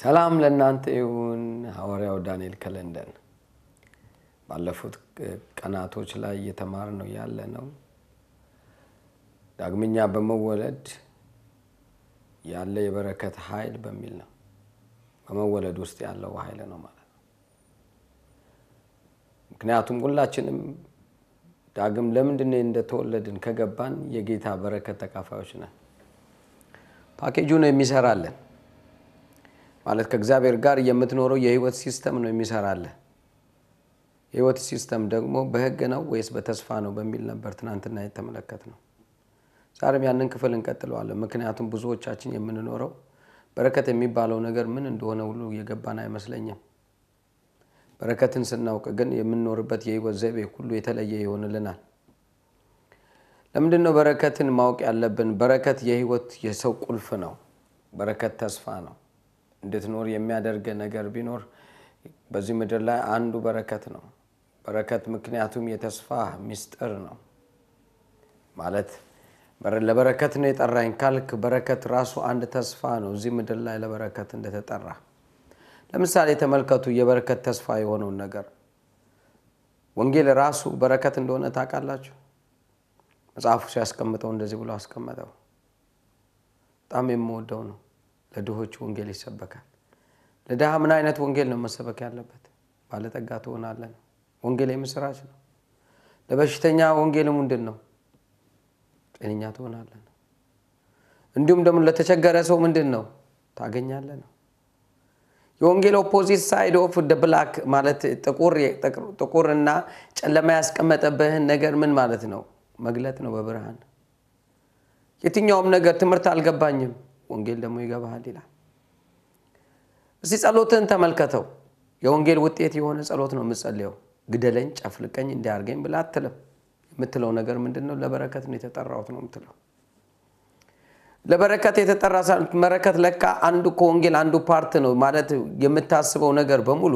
ሰላም ለእናንተ ይሁን። ሐዋርያው ዳንኤል ከለንደን። ባለፉት ቀናቶች ላይ እየተማር ነው ያለ ነው ዳግመኛ በመወለድ ያለ የበረከት ኃይል በሚል ነው። በመወለድ ውስጥ ያለው ኃይል ነው ማለት ነው። ምክንያቱም ሁላችንም ዳግም ለምንድን እንደተወለድን ከገባን የጌታ በረከት ተካፋዮች ነን። ፓኬጁ ነው የሚሰራለን ማለት ከእግዚአብሔር ጋር የምትኖረው የህይወት ሲስተም ነው የሚሰራልህ። የህይወት ሲስተም ደግሞ በህግ ነው ወይስ በተስፋ ነው በሚል ነበር ትናንትና የተመለከት ነው። ዛሬም ያንን ክፍል እንቀጥለዋለን። ምክንያቱም ብዙዎቻችን የምንኖረው በረከት የሚባለው ነገር ምን እንደሆነ ሁሉ እየገባን አይመስለኝም። በረከትን ስናውቅ ግን የምንኖርበት የህይወት ዘይቤ ሁሉ የተለየ ይሆንልናል። ለምንድን ነው በረከትን ማወቅ ያለብን? በረከት የህይወት የሰው ቁልፍ ነው። በረከት ተስፋ ነው። እንድትኖር የሚያደርገ ነገር ቢኖር በዚህ ምድር ላይ አንዱ በረከት ነው። በረከት ምክንያቱም የተስፋ ምስጢር ነው ማለት ለበረከት ነው የጠራኝ ካልክ በረከት ራሱ አንድ ተስፋ ነው። እዚህ ምድር ላይ ለበረከት እንደተጠራ ለምሳሌ ተመልከቱ፣ የበረከት ተስፋ የሆነውን ነገር ወንጌል ራሱ በረከት እንደሆነ ታውቃላችሁ። መጽሐፉ ሲያስቀምጠው እንደዚህ ብሎ አስቀመጠው። በጣም የምወደው ነው። ለድሆች ወንጌል ይሰበካል። ለድሃ ምን አይነት ወንጌል ነው መሰበክ ያለበት? ባለጠጋ ትሆናለ። ነው። ወንጌል የምስራች ነው። ለበሽተኛ ወንጌል ምንድን ነው? ጤንኛ ትሆናለህ ነው። እንዲሁም ደግሞ ለተቸገረ ሰው ምንድን ነው ታገኛለ ነው። የወንጌል ኦፖዚት ሳይድ ኦፍ ብላክ ማለት ጥቁር እና ጨለማ ያስቀመጠብህን ነገር ምን ማለት ነው መግለጥ ነው በብርሃን የትኛውም ነገር ትምህርት አልገባኝም ወንጌል ደግሞ ይገባሃል ይላል። እስቲ ጸሎትን ተመልከተው። የወንጌል ውጤት የሆነ ጸሎት ነው የምጸልየው። ግደለኝ፣ ጨፍልቀኝ፣ እንዲያርገኝ ብላ አትልም። የምትለው ነገር ምንድን ነው? ለበረከት ነው የተጠራሁት ነው የምትለው። ለበረከት የተጠራ መረከት ለካ አንዱ ከወንጌል አንዱ ፓርት ነው ማለት የምታስበው ነገር በሙሉ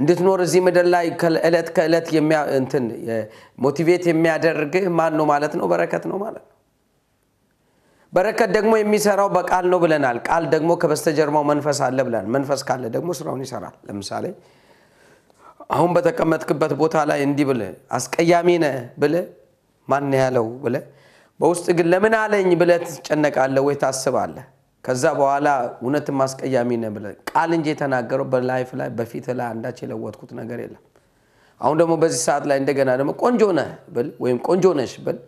እንድትኖር እዚህ ምድር ላይ ከእለት ከእለት ሞቲቬት የሚያደርግህ ማን ነው ማለት ነው? በረከት ነው ማለት በረከት ደግሞ የሚሰራው በቃል ነው ብለናል። ቃል ደግሞ ከበስተጀርማው መንፈስ አለ ብለናል። መንፈስ ካለ ደግሞ ስራውን ይሰራል። ለምሳሌ አሁን በተቀመጥክበት ቦታ ላይ እንዲህ ብለህ አስቀያሚ ነ ብለህ ማን ያለው ብለ በውስጥ ግን ለምን አለኝ ብለ ትጨነቃለ ወይ ታስባለ ከዛ በኋላ እውነትም አስቀያሚ ነ ብለ ቃል እንጂ የተናገረው በላይፍ ላይ በፊት ላይ አንዳች የለወጥኩት ነገር የለም። አሁን ደግሞ በዚህ ሰዓት ላይ እንደገና ደግሞ ቆንጆ ነ ብል ወይም ቆንጆ ነሽ ብል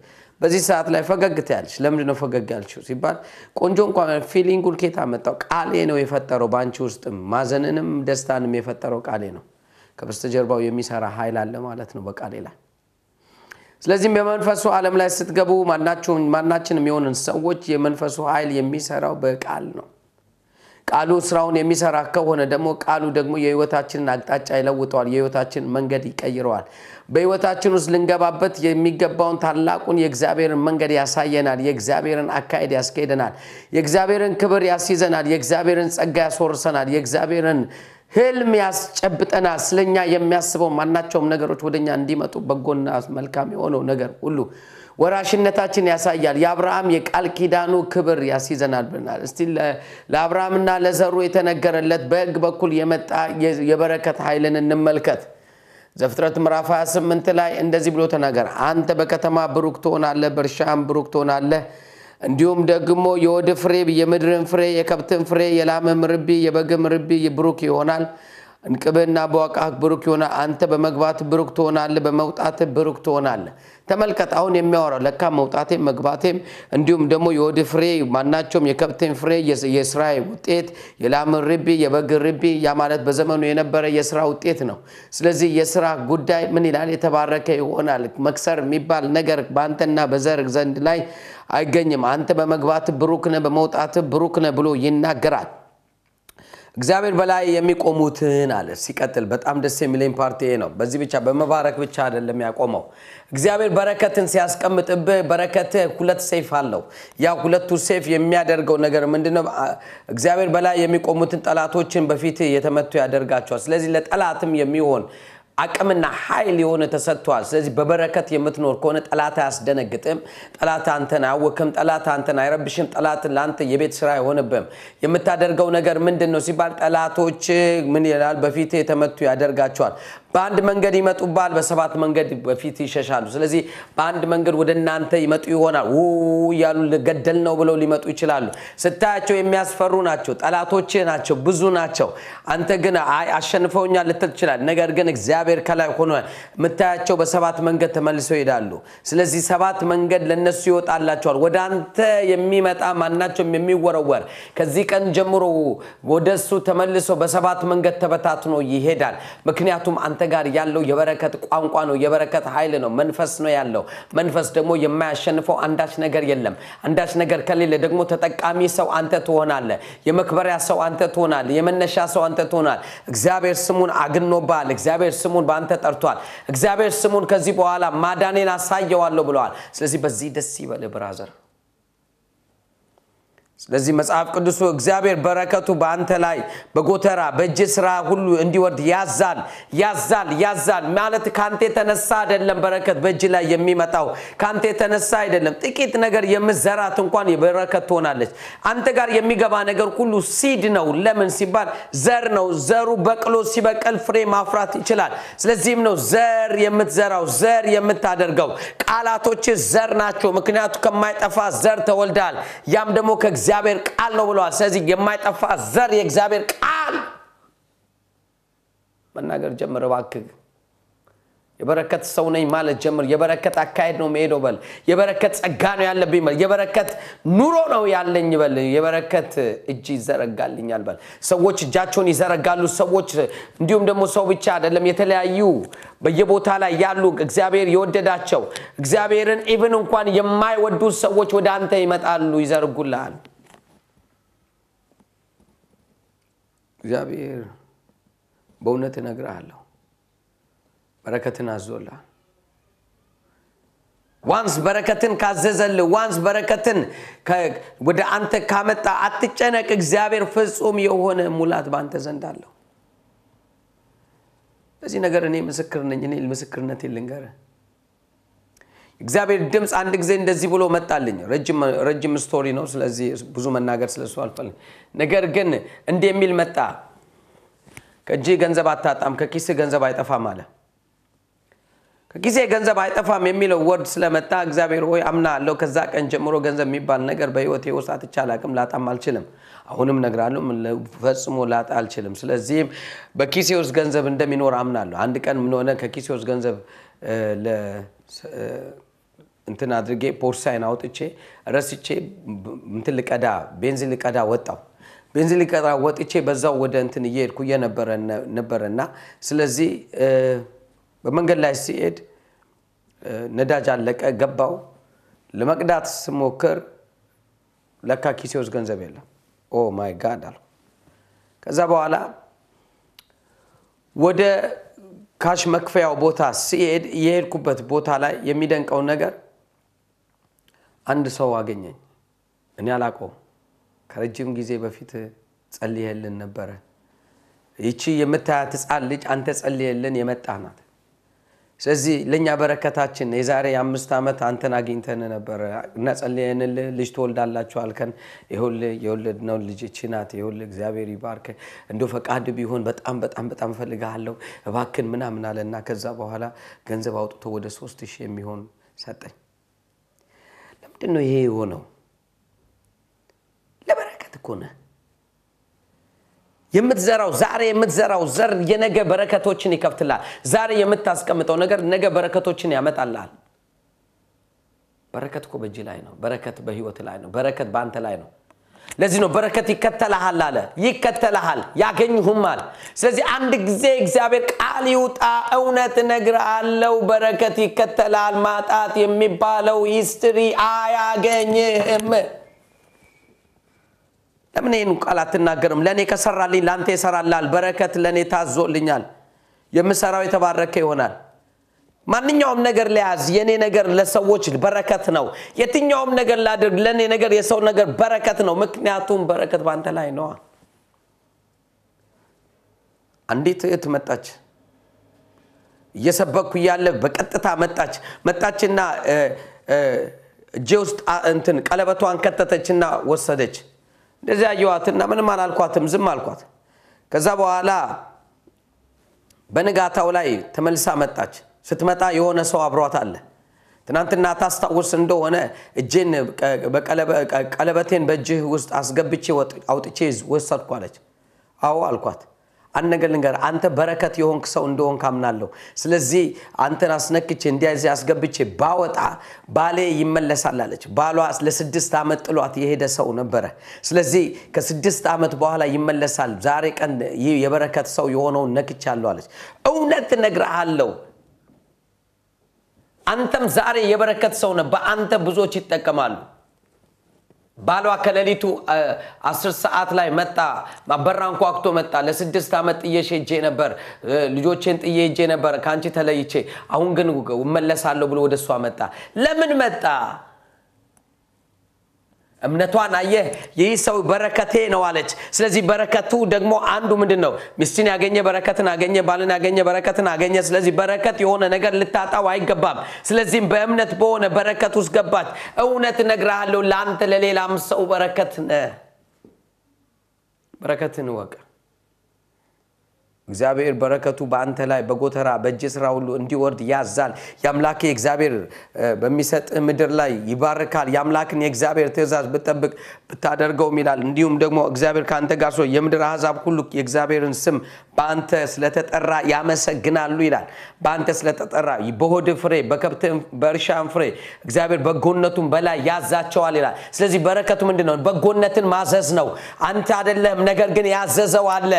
በዚህ ሰዓት ላይ ፈገግ ትያለሽ። ለምድ ነው ፈገግ ያልችው ሲባል ቆንጆ እንኳ ፊሊንጉን ኬታ መጣው ቃሌ ነው የፈጠረው። በአንቺ ውስጥም ማዘንንም ደስታንም የፈጠረው ቃሌ ነው። ከበስተጀርባው የሚሰራ ኃይል አለ ማለት ነው በቃሌ ላይ። ስለዚህም በመንፈሱ ዓለም ላይ ስትገቡ ማናችንም የሆንን ሰዎች የመንፈሱ ኃይል የሚሰራው በቃል ነው። ቃሉ ስራውን የሚሰራ ከሆነ ደግሞ ቃሉ ደግሞ የህይወታችንን አቅጣጫ ይለውጠዋል። የህይወታችንን መንገድ ይቀይረዋል። በህይወታችን ውስጥ ልንገባበት የሚገባውን ታላቁን የእግዚአብሔርን መንገድ ያሳየናል። የእግዚአብሔርን አካሄድ ያስኬደናል። የእግዚአብሔርን ክብር ያስይዘናል። የእግዚአብሔርን ጸጋ ያስወርሰናል። የእግዚአብሔርን ህልም ያስጨብጠናል። ስለኛ የሚያስበው ማናቸውም ነገሮች ወደኛ እንዲመጡ በጎና መልካም የሆነው ነገር ሁሉ ወራሽነታችን ያሳያል። የአብርሃም የቃል ኪዳኑ ክብር ያስይዘናል ብናል እስቲ ለአብርሃምና ለዘሩ የተነገረለት በህግ በኩል የመጣ የበረከት ኃይልን እንመልከት። ዘፍጥረት ምራፍ 28 ላይ እንደዚህ ብሎ ተናገር አንተ በከተማ ብሩክ ትሆናለ በእርሻም ብሩክ ትሆናለ እንዲሁም ደግሞ የወድ ፍሬ፣ የምድርን ፍሬ፣ የከብትን ፍሬ፣ የላምም ርቢ፣ የበግም ርቢ ብሩክ ይሆናል። እንቅብህና በዋቃህ ብሩክ ይሆና አንተ በመግባት ብሩክ ትሆናለ በመውጣት ብሩክ ትሆናለ ተመልከት፣ አሁን የሚያወራው ለካ መውጣቴም መግባቴም እንዲሁም ደግሞ የወድ ፍሬ ማናቸውም የከብቴን ፍሬ፣ የስራ ውጤት፣ የላምን ርቢ፣ የበግ ርቢ፣ ያ ማለት በዘመኑ የነበረ የስራ ውጤት ነው። ስለዚህ የስራ ጉዳይ ምን ይላል? የተባረከ ይሆናል። መክሰር የሚባል ነገር በአንተና በዘር ዘንድ ላይ አይገኝም። አንተ በመግባት ብሩክ በመውጣት ብሩክ ብሎ ይናገራል። እግዚአብሔር በላይ የሚቆሙትን አለ። ሲቀጥል በጣም ደስ የሚለኝ ፓርቲ ነው። በዚህ ብቻ በመባረክ ብቻ አይደለም ያቆመው። እግዚአብሔር በረከትን ሲያስቀምጥብ በረከት ሁለት ሴፍ አለው። ያ ሁለቱ ሴፍ የሚያደርገው ነገር ምንድነው? እግዚአብሔር በላይ የሚቆሙትን ጠላቶችን በፊት የተመቱ ያደርጋቸዋል። ስለዚህ ለጠላትም የሚሆን አቅምና ኃይል የሆነ ተሰጥቷል። ስለዚህ በበረከት የምትኖር ከሆነ ጠላት አያስደነግጥም። ጠላት አንተን አያወክም። ጠላት አንተን አይረብሽም። ጠላት ለአንተ የቤት ስራ አይሆንብም። የምታደርገው ነገር ምንድን ነው ሲባል ጠላቶች ምን ይላል? በፊት የተመቱ ያደርጋቸዋል። በአንድ መንገድ ይመጡባል፣ በሰባት መንገድ በፊት ይሸሻሉ። ስለዚህ በአንድ መንገድ ወደ እናንተ ይመጡ ይሆናል። ው እያሉ ገደል ነው ብለው ሊመጡ ይችላሉ። ስታያቸው የሚያስፈሩ ናቸው፣ ጠላቶች ናቸው፣ ብዙ ናቸው። አንተ ግን አሸንፈውኛ ልትል ትችላል። ነገር ግን እግዚአብሔር ከላይ ሆኖ የምታያቸው በሰባት መንገድ ተመልሰው ይሄዳሉ። ስለዚህ ሰባት መንገድ ለነሱ ይወጣላቸዋል። ወደ አንተ የሚመጣ ማናቸውም የሚወረወር ከዚህ ቀን ጀምሮ ወደሱ ተመልሶ በሰባት መንገድ ተበታትኖ ይሄዳል። ምክንያቱም አንተ ከእናንተ ጋር ያለው የበረከት ቋንቋ ነው፣ የበረከት ኃይል ነው፣ መንፈስ ነው ያለው። መንፈስ ደግሞ የማያሸንፈው አንዳች ነገር የለም። አንዳች ነገር ከሌለ ደግሞ ተጠቃሚ ሰው አንተ ትሆናለ የመክበሪያ ሰው አንተ ትሆናል የመነሻ ሰው አንተ ትሆናል። እግዚአብሔር ስሙን አግኖባል። እግዚአብሔር ስሙን በአንተ ጠርቷል። እግዚአብሔር ስሙን ከዚህ በኋላ ማዳኔን አሳየዋለሁ ብለዋል። ስለዚህ በዚህ ደስ ይበል ብራዘር። ስለዚህ መጽሐፍ ቅዱሱ እግዚአብሔር በረከቱ በአንተ ላይ በጎተራ በእጅ ስራ ሁሉ እንዲወርድ ያዛል ያዛል ያዛል ማለት ከአንተ የተነሳ አይደለም በረከት በእጅ ላይ የሚመጣው ከአንተ የተነሳ አይደለም ጥቂት ነገር የምዘራት እንኳን የበረከት ትሆናለች አንተ ጋር የሚገባ ነገር ሁሉ ሲድ ነው ለምን ሲባል ዘር ነው ዘሩ በቅሎ ሲበቅል ፍሬ ማፍራት ይችላል ስለዚህም ነው ዘር የምትዘራው ዘር የምታደርገው ቃላቶች ዘር ናቸው ምክንያቱ ከማይጠፋ ዘር ተወልዳል ያም ደግሞ ከእግዚአብሔር የእግዚአብሔር ቃል ነው ብለዋል። ስለዚህ የማይጠፋ ዘር የእግዚአብሔር ቃል መናገር ጀምር እባክህ። የበረከት ሰው ነኝ ማለት ጀምር። የበረከት አካሄድ ነው መሄደው በል። የበረከት ጸጋ ነው ያለብኝ በል። የበረከት ኑሮ ነው ያለኝ በል። የበረከት እጅ ይዘረጋልኛል በል። ሰዎች እጃቸውን ይዘረጋሉ። ሰዎች እንዲሁም ደግሞ ሰው ብቻ አይደለም፣ የተለያዩ በየቦታ ላይ ያሉ እግዚአብሔር የወደዳቸው እግዚአብሔርን ኢቭን እንኳን የማይወዱ ሰዎች ወደ አንተ ይመጣሉ፣ ይዘርጉልሃል። እግዚአብሔር በእውነት እነግርሃለሁ በረከትን አዞላ ዋንስ በረከትን ካዘዘል ዋንስ በረከትን ወደ አንተ ካመጣ አትጨነቅ። እግዚአብሔር ፍጹም የሆነ ሙላት በአንተ ዘንድ አለው። በዚህ ነገር እኔ ምስክር ነኝ። እኔ ምስክርነት ልንገርህ እግዚአብሔር ድምፅ አንድ ጊዜ እንደዚህ ብሎ መጣልኝ። ረጅም ስቶሪ ነው፣ ስለዚህ ብዙ መናገር ስለሱ አልፈልኝ ነገር ግን እንዲህ የሚል መጣ፣ ከእጅ ገንዘብ አታጣም፣ ከኪስ ገንዘብ አይጠፋም አለ። ከጊዜ ገንዘብ አይጠፋም የሚለው ወርድ ስለመጣ እግዚአብሔር ሆይ አምናለሁ። ከዛ ቀን ጀምሮ ገንዘብ የሚባል ነገር በህይወት ውስጥ አጥቼ ላጣም አልችልም። አሁንም ነግራሉ ፈጽሞ ላጣ አልችልም። ስለዚህም በኪሴ ውስጥ ገንዘብ እንደሚኖር አምናለሁ። አንድ ቀን ምንሆነ ከኪሴ ውስጥ ገንዘብ እንትን አድርጌ ፖርሳይን አውጥቼ ረስቼ እንትን ልቀዳ ቤንዚን ልቀዳ ወጣው። ቤንዚን ልቀዳ ወጥቼ በዛው ወደ እንትን እየሄድኩ ነበረና ስለዚህ በመንገድ ላይ ሲሄድ ነዳጅ አለቀ። ገባው ለመቅዳት ስሞክር ለካ ኪሴ ውስጥ ገንዘብ የለም። ኦ ማይ ጋድ አልኩ። ከዛ በኋላ ወደ ካሽ መክፈያው ቦታ ሲሄድ የሄድኩበት ቦታ ላይ የሚደንቀውን ነገር አንድ ሰው አገኘኝ። እኔ አላውቀውም። ከረጅም ጊዜ በፊት ጸልየልን ነበረ። ይቺ የምታያት ሕፃን ልጅ አንተ ጸልየልን የመጣ ናት። ስለዚህ ለእኛ በረከታችን የዛሬ የአምስት ዓመት አንተን አግኝተን ነበረ እና ጸልየንል ልጅ ትወልዳላችሁ አልከን። ይኸውልህ የወለድነው ልጅ ይህች ናት። ይኸውልህ እግዚአብሔር ይባርክ። እንደ ፈቃድ ቢሆን በጣም በጣም በጣም እፈልግሃለሁ እባክን ምናምን አለና ከዛ በኋላ ገንዘብ አውጥቶ ወደ ሶስት ሺህ የሚሆን ሰጠኝ። ምንድን ነው ይሄ የሆነው? ለበረከት እኮ ነህ። የምትዘራው ዛሬ የምትዘራው ዘር የነገ በረከቶችን ይከፍትላል። ዛሬ የምታስቀምጠው ነገር ነገ በረከቶችን ያመጣልሃል። በረከት እኮ በእጅ ላይ ነው። በረከት በህይወት ላይ ነው። በረከት በአንተ ላይ ነው። ለዚህ ነው በረከት ይከተልሃል አለ ይከተልሃል ያገኝሁማል ስለዚህ አንድ ጊዜ እግዚአብሔር ቃል ይውጣ እውነት ነግር አለው በረከት ይከተልሃል ማጣት የሚባለው ሂስትሪ አያገኝህም ለምን ይህን ቃል አትናገርም ለእኔ ከሰራልኝ ለአንተ ይሰራላል በረከት ለእኔ ታዞልኛል የምሰራው የተባረከ ይሆናል ማንኛውም ነገር ለያዝ የኔ ነገር ለሰዎች በረከት ነው። የትኛውም ነገር ላድርግ ለእኔ ነገር የሰው ነገር በረከት ነው። ምክንያቱም በረከት በአንተ ላይ ነዋ። አንዴት እህት መጣች። እየሰበኩ እያለ በቀጥታ መጣች። መጣችና እጄ ውስጥ እንትን ቀለበቷን ከተተችና ወሰደች። እንደዚያ አየኋትና ምንም አላልኳትም፣ ዝም አልኳት። ከዛ በኋላ በንጋታው ላይ ተመልሳ መጣች። ስትመጣ የሆነ ሰው አብሯት አለ። ትናንትና ታስታውስ እንደሆነ እጄን ቀለበቴን በእጅህ ውስጥ አስገብቼ አውጥቼ ወሰድኩ አለች። አዎ አልኳት። አንድ ነገር ልንገር፣ አንተ በረከት የሆንክ ሰው እንደሆን ካምናለሁ። ስለዚህ አንተን አስነክቼ እንዲያዚ አስገብቼ ባወጣ ባሌ ይመለሳላለች ባሏ ለስድስት ዓመት ጥሏት የሄደ ሰው ነበረ። ስለዚህ ከስድስት ዓመት በኋላ ይመለሳል። ዛሬ ቀን ይህ የበረከት ሰው የሆነውን ነክቻለሁ አለች። እውነት እነግርሃለሁ አንተም ዛሬ የበረከት ሰው ነህ። በአንተ ብዙዎች ይጠቀማሉ። ባሏ ከሌሊቱ አስር ሰዓት ላይ መጣ። በራን ኳክቶ መጣ። ለስድስት ዓመት ጥዬሽ ሄጄ ነበር፣ ልጆቼን ጥዬ ሄጄ ነበር ከአንቺ ተለይቼ፣ አሁን ግን እመለሳለሁ ብሎ ወደ እሷ መጣ። ለምን መጣ? እምነቷን አየህ ይህ ሰው በረከቴ ነው አለች ስለዚህ በረከቱ ደግሞ አንዱ ምንድን ነው ሚስትን ያገኘ በረከትን አገኘ ባልን ያገኘ በረከትን አገኘ ስለዚህ በረከት የሆነ ነገር ልታጣው አይገባም ስለዚህም በእምነት በሆነ በረከት ውስጥ ገባች እውነት ነግርሃለሁ ለአንተ ለሌላም ሰው በረከት ነ በረከትን እግዚአብሔር በረከቱ በአንተ ላይ በጎተራ በእጅ ስራ ሁሉ እንዲወርድ ያዛል። የአምላክ እግዚአብሔር በሚሰጥ ምድር ላይ ይባርካል። የአምላክን የእግዚአብሔር ትእዛዝ ብጠብቅ ብታደርገውም ይላል። እንዲሁም ደግሞ እግዚአብሔር ከአንተ ጋር ሰው የምድር አሕዛብ ሁሉ የእግዚአብሔርን ስም በአንተ ስለተጠራ ያመሰግናሉ ይላል። በአንተ ስለተጠራ በሆድ ፍሬ፣ በከብት በእርሻን ፍሬ እግዚአብሔር በጎነቱን በላይ ያዛቸዋል ይላል። ስለዚህ በረከቱ ምንድ ነው? በጎነትን ማዘዝ ነው። አንተ አይደለህም፣ ነገር ግን ያዘዘው አለ።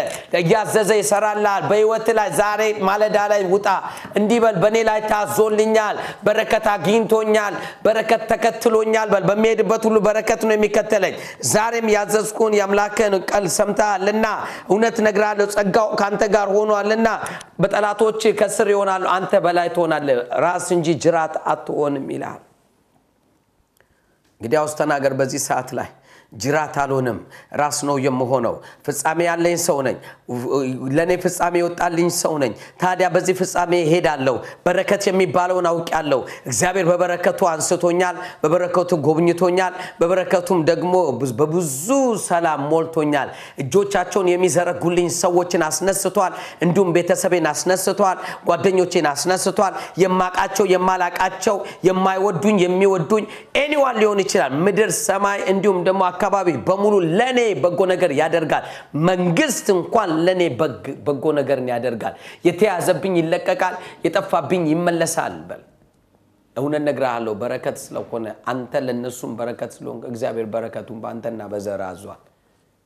እያዘዘ ይሰራል ይሰራላል በህይወት ላይ ዛሬ ማለዳ ላይ ውጣ እንዲበል በእኔ ላይ ታዞልኛል በረከት አግኝቶኛል በረከት ተከትሎኛል በል በሚሄድበት ሁሉ በረከት ነው የሚከተለኝ ዛሬም ያዘዝኩን የአምላክን ቀል ሰምተሃልና እውነት ነግራለሁ ጸጋው ከአንተ ጋር ሆኗልና በጠላቶች ከስር ይሆናሉ አንተ በላይ ትሆናለ ራስ እንጂ ጅራት አትሆንም ይላል እንግዲህ አውስተናገር በዚህ ሰዓት ላይ ጅራት አልሆንም፣ ራስ ነው የምሆነው። ፍጻሜ ያለኝ ሰው ነኝ። ለእኔ ፍጻሜ የወጣልኝ ሰው ነኝ። ታዲያ በዚህ ፍጻሜ ይሄዳለሁ በረከት የሚባለውን ያለው እግዚአብሔር በበረከቱ አንስቶኛል፣ በበረከቱ ጎብኝቶኛል፣ በበረከቱም ደግሞ በብዙ ሰላም ሞልቶኛል። እጆቻቸውን የሚዘረጉልኝ ሰዎችን አስነስቷል። እንዲሁም ቤተሰቤን አስነስቷል፣ ጓደኞቼን አስነስቷል። የማቃቸው የማላቃቸው፣ የማይወዱኝ የሚወዱኝ፣ ኤኒዋን ሊሆን ይችላል። ምድር፣ ሰማይ እንዲሁም ደግሞ አካባቢ በሙሉ ለእኔ በጎ ነገር ያደርጋል። መንግስት እንኳን ለእኔ በጎ ነገርን ያደርጋል። የተያዘብኝ ይለቀቃል፣ የጠፋብኝ ይመለሳል። በል እውነት እነግርሃለሁ፣ በረከት ስለሆነ አንተ ለእነሱም በረከት ስለሆን እግዚአብሔር በረከቱን በአንተና በዘራ አዟል።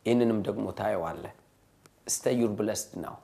ይህንንም ደግሞ ታየዋለ ስተዩር ብለስድ ነው